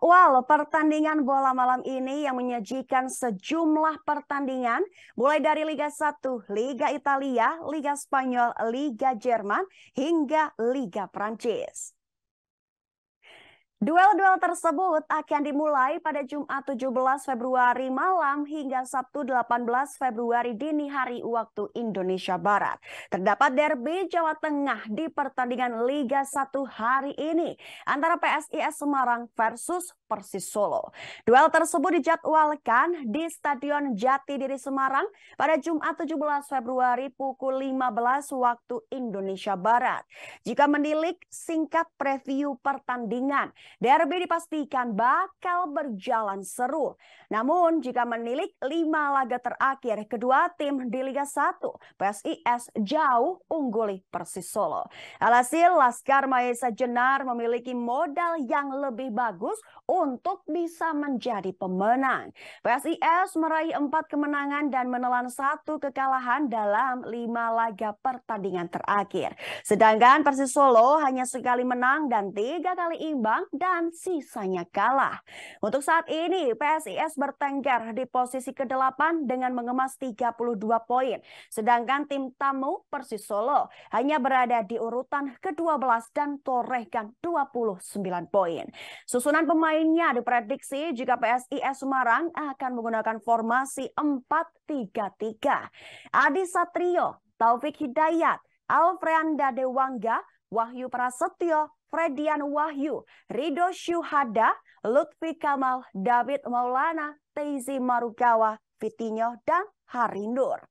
Well, pertandingan bola malam ini yang menyajikan sejumlah pertandingan mulai dari Liga 1, Liga Italia, Liga Spanyol, Liga Jerman hingga Liga Prancis. Duel-duel tersebut akan dimulai pada Jumat 17 Februari malam hingga Sabtu 18 Februari dini hari waktu Indonesia Barat. Terdapat derby Jawa Tengah di pertandingan Liga 1 hari ini antara PSIS Semarang versus Persis Solo. Duel tersebut dijadwalkan di Stadion Jatidiri Semarang pada Jumat 17 Februari pukul 15 waktu Indonesia Barat. Jika menilik singkat preview pertandingan, Derby dipastikan bakal berjalan seru. Namun jika menilik lima laga terakhir kedua tim di Liga 1, PSIS jauh ungguli Persis Solo. Alhasil Laskar Maesa Jenar memiliki modal yang lebih bagus untuk bisa menjadi pemenang. PSIS meraih empat kemenangan dan menelan satu kekalahan dalam lima laga pertandingan terakhir. Sedangkan Persis Solo hanya sekali menang dan tiga kali imbang dan sisanya kalah. Untuk saat ini PSIS bertengger di posisi ke-8 dengan mengemas 32 poin. Sedangkan tim tamu Persis Solo hanya berada di urutan ke-12 dan torehkan 29 poin. Susunan pemainnya diprediksi jika PSIS Semarang akan menggunakan formasi 4-3-3. Adi Satrio, Taufik Hidayat, Alfreanda Dewangga, Wahyu Prasetyo, Fredian Wahyu, Rido Syuhada, Lutfi Kamal, David Maulana, Teizi Marugawa, Vitinho, dan Harindur.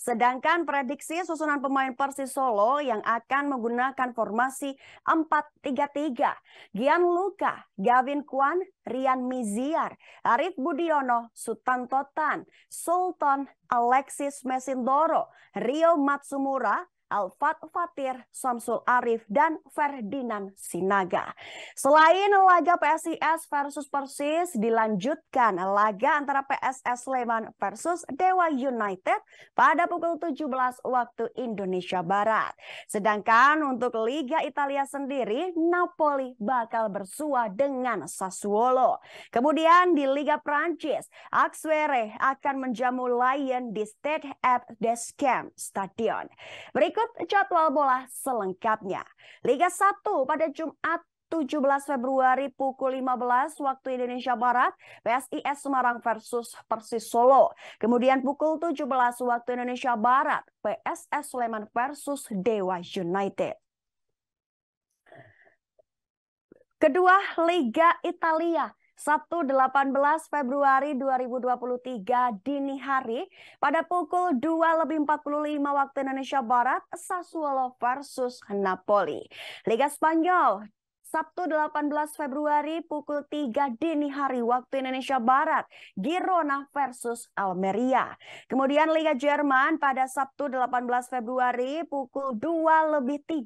Sedangkan prediksi susunan pemain Persis Solo yang akan menggunakan formasi 4-3-3. Gianluca, Gavin Kwan, Rian Miziar, Arif Budiono, Sutan Totan, Sultan, Alexis Mesindoro, Rio Matsumura, Alfat Fatir, Samsul Arif, dan Ferdinand Sinaga. Selain laga PSIS versus Persis, dilanjutkan laga antara PSS Sleman versus Dewa United pada pukul 17 waktu Indonesia Barat. Sedangkan untuk Liga Italia sendiri, Napoli bakal bersua dengan Sassuolo. Kemudian di Liga Prancis, Axwere akan menjamu Lyon di Stade des Camp Stadion. Berikut Berikut jadwal bola selengkapnya. Liga 1 pada Jumat 17 Februari pukul 15 waktu Indonesia Barat, PSIS Semarang versus Persis Solo. Kemudian pukul 17 waktu Indonesia Barat, PSS Sleman versus Dewa United. Kedua, Liga Italia. Sabtu 18 Februari 2023 dini hari pada pukul 2 lebih 45 waktu Indonesia Barat Sassuolo versus Napoli. Liga Spanyol Sabtu 18 Februari pukul 3 dini hari waktu Indonesia Barat, Girona versus Almeria. Kemudian Liga Jerman pada Sabtu 18 Februari pukul 2 lebih 30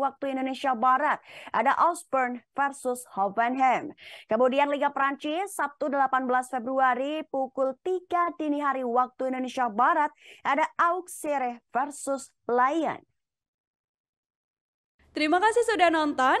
waktu Indonesia Barat, ada Osborn versus Hoffenheim. Kemudian Liga Prancis Sabtu 18 Februari pukul 3 dini hari waktu Indonesia Barat, ada Auxerre versus Lyon. Terima kasih sudah nonton.